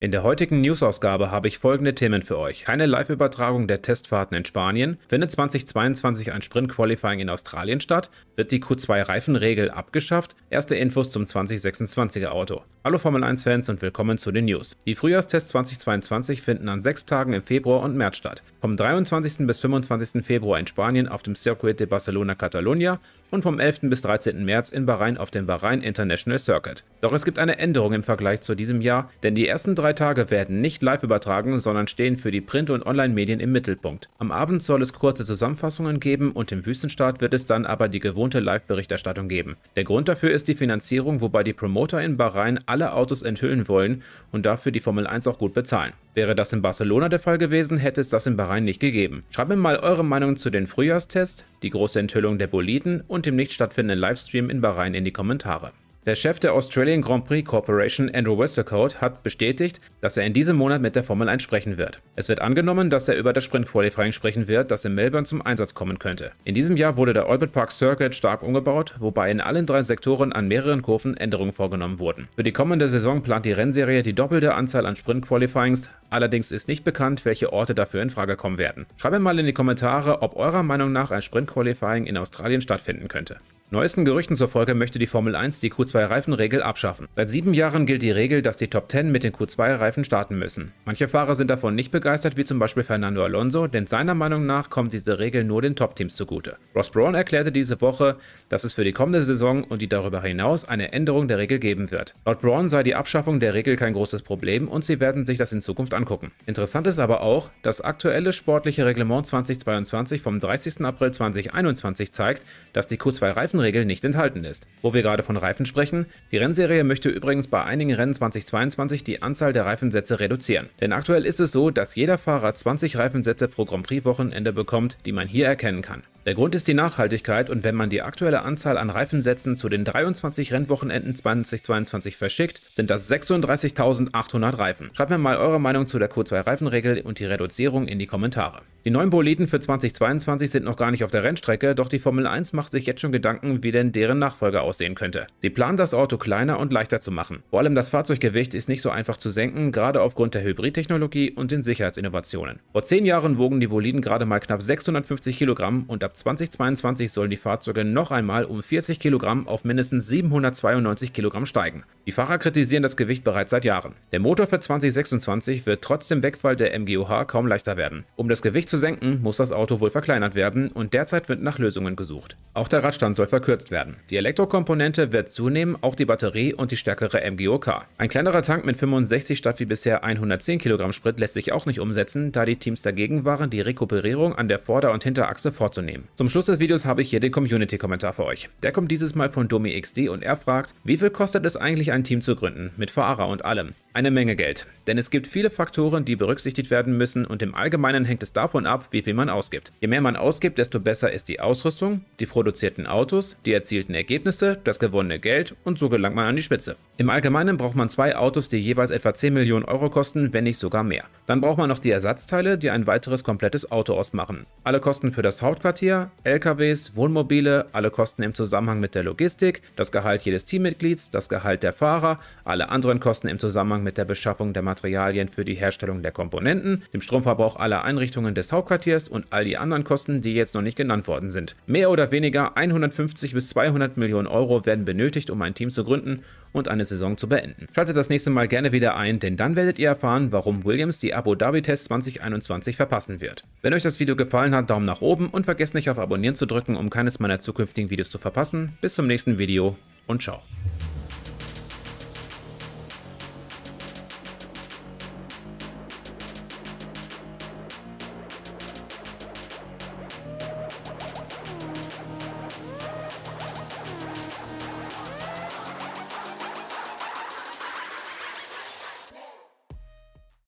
In der heutigen News-Ausgabe habe ich folgende Themen für euch. Keine Live-Übertragung der Testfahrten in Spanien. Findet 2022 ein Sprint-Qualifying in Australien statt? Wird die Q2-Reifenregel abgeschafft? Erste Infos zum 2026er Auto. Hallo Formel 1-Fans und willkommen zu den News. Die Frühjahrstests 2022 finden an sechs Tagen im Februar und März statt. Vom 23. bis 25. Februar in Spanien auf dem Circuit de Barcelona Catalunya, und vom 11. bis 13. März in Bahrain auf dem Bahrain International Circuit. Doch es gibt eine Änderung im Vergleich zu diesem Jahr, denn die ersten drei Tage werden nicht live übertragen, sondern stehen für die Print- und Online-Medien im Mittelpunkt. Am Abend soll es kurze Zusammenfassungen geben und im Wüstenstart wird es dann aber die gewohnte Live-Berichterstattung geben. Der Grund dafür ist die Finanzierung, wobei die Promoter in Bahrain alle Autos enthüllen wollen und dafür die Formel 1 auch gut bezahlen. Wäre das in Barcelona der Fall gewesen, hätte es das in Bahrain nicht gegeben. Schreibt mir mal eure Meinung zu den Frühjahrstests, die große Enthüllung der Boliden und und demnächst stattfindenden Livestream in Bahrain in die Kommentare. Der Chef der Australian Grand Prix Corporation, Andrew Westercott, hat bestätigt, dass er in diesem Monat mit der Formel 1 sprechen wird. Es wird angenommen, dass er über das Sprint-Qualifying sprechen wird, das in Melbourne zum Einsatz kommen könnte. In diesem Jahr wurde der Albert Park Circuit stark umgebaut, wobei in allen drei Sektoren an mehreren Kurven Änderungen vorgenommen wurden. Für die kommende Saison plant die Rennserie die doppelte Anzahl an Sprint-Qualifyings, allerdings ist nicht bekannt, welche Orte dafür in Frage kommen werden. Schreibt mir mal in die Kommentare, ob eurer Meinung nach ein Sprint-Qualifying in Australien stattfinden könnte. Neuesten Gerüchten zufolge möchte die Formel 1 die Q2-Reifenregel abschaffen. Seit sieben Jahren gilt die Regel, dass die Top 10 mit den Q2-Reifen starten müssen. Manche Fahrer sind davon nicht begeistert, wie zum Beispiel Fernando Alonso, denn seiner Meinung nach kommt diese Regel nur den Top-Teams zugute. Ross Brown erklärte diese Woche, dass es für die kommende Saison und die darüber hinaus eine Änderung der Regel geben wird. Laut Brown sei die Abschaffung der Regel kein großes Problem und sie werden sich das in Zukunft angucken. Interessant ist aber auch, das aktuelle sportliche Reglement 2022 vom 30. April 2021 zeigt, dass die Q2-Reifen Reifenregel nicht enthalten ist. Wo wir gerade von Reifen sprechen, die Rennserie möchte übrigens bei einigen Rennen 2022 die Anzahl der Reifensätze reduzieren. Denn aktuell ist es so, dass jeder Fahrer 20 Reifensätze pro Grand Prix Wochenende bekommt, die man hier erkennen kann. Der Grund ist die Nachhaltigkeit und wenn man die aktuelle Anzahl an Reifensätzen zu den 23 Rennwochenenden 2022 verschickt, sind das 36.800 Reifen. Schreibt mir mal eure Meinung zu der Q2-Reifenregel und die Reduzierung in die Kommentare. Die neuen Boliden für 2022 sind noch gar nicht auf der Rennstrecke, doch die Formel 1 macht sich jetzt schon Gedanken, wie denn deren Nachfolger aussehen könnte. Sie planen das Auto kleiner und leichter zu machen. Vor allem das Fahrzeuggewicht ist nicht so einfach zu senken, gerade aufgrund der Hybridtechnologie und den Sicherheitsinnovationen. Vor zehn Jahren wogen die Boliden gerade mal knapp 650 Kilogramm und ab 2022 sollen die Fahrzeuge noch einmal um 40 kg auf mindestens 792 kg steigen. Die Fahrer kritisieren das Gewicht bereits seit Jahren. Der Motor für 2026 wird trotz dem Wegfall der MGOH kaum leichter werden. Um das Gewicht zu senken, muss das Auto wohl verkleinert werden und derzeit wird nach Lösungen gesucht. Auch der Radstand soll verkürzt werden. Die Elektrokomponente wird zunehmen, auch die Batterie und die stärkere MGOK. Ein kleinerer Tank mit 65 statt wie bisher 110 kg Sprit lässt sich auch nicht umsetzen, da die Teams dagegen waren, die Rekuperierung an der Vorder- und Hinterachse vorzunehmen. Zum Schluss des Videos habe ich hier den Community-Kommentar für euch. Der kommt dieses Mal von DomiXD und er fragt, wie viel kostet es eigentlich ein Team zu gründen, mit Fahrer und allem? Eine Menge Geld, denn es gibt viele Faktoren, die berücksichtigt werden müssen und im Allgemeinen hängt es davon ab, wie viel man ausgibt. Je mehr man ausgibt, desto besser ist die Ausrüstung, die produzierten Autos, die erzielten Ergebnisse, das gewonnene Geld und so gelangt man an die Spitze. Im Allgemeinen braucht man zwei Autos, die jeweils etwa 10 Millionen Euro kosten, wenn nicht sogar mehr. Dann braucht man noch die Ersatzteile, die ein weiteres komplettes Auto ausmachen. Alle Kosten für das Hauptquartier Güterverkehr, LKWs, Wohnmobile, alle Kosten im Zusammenhang mit der Logistik, das Gehalt jedes Teammitglieds, das Gehalt der Fahrer, alle anderen Kosten im Zusammenhang mit der Beschaffung der Materialien für die Herstellung der Komponenten, dem Stromverbrauch aller Einrichtungen des Hauptquartiers und all die anderen Kosten, die jetzt noch nicht genannt worden sind. Mehr oder weniger 150 bis 200 Millionen Euro werden benötigt, um ein Team zu gründen und eine Saison zu beenden. Schaltet das nächste Mal gerne wieder ein, denn dann werdet ihr erfahren, warum Williams die Abu Dhabi Test 2021 verpassen wird. Wenn euch das Video gefallen hat, Daumen nach oben und vergesst nicht auf Abonnieren zu drücken, um keines meiner zukünftigen Videos zu verpassen. Bis zum nächsten Video und ciao.